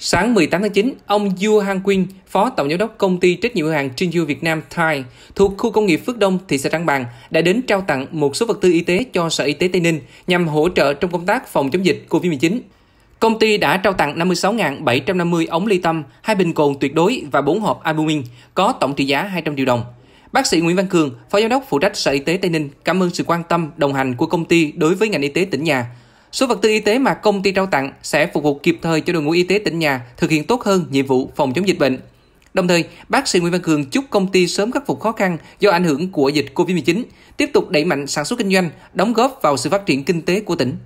Sáng 18 tháng 9, ông Yu Hang Quyên, phó tổng giám đốc công ty trách nhiệm hữu hạn Jinyu Việt Nam Thai thuộc khu công nghiệp Phước Đông, thị xã Trảng Bàng đã đến trao tặng một số vật tư y tế cho Sở Y tế Tây Ninh nhằm hỗ trợ trong công tác phòng chống dịch COVID-19. Công ty đã trao tặng 56.750 ống ly tâm, hai bình cồn tuyệt đối và bốn hộp albumin có tổng trị giá 200 triệu đồng. Bác sĩ Nguyễn Văn Cường, Phó Giám đốc phụ trách Sở Y tế Tây Ninh cảm ơn sự quan tâm, đồng hành của công ty đối với ngành y tế tỉnh nhà, Số vật tư y tế mà công ty trao tặng sẽ phục vụ kịp thời cho đội ngũ y tế tỉnh nhà thực hiện tốt hơn nhiệm vụ phòng chống dịch bệnh. Đồng thời, bác sĩ Nguyễn Văn Cường chúc công ty sớm khắc phục khó khăn do ảnh hưởng của dịch COVID-19, tiếp tục đẩy mạnh sản xuất kinh doanh, đóng góp vào sự phát triển kinh tế của tỉnh.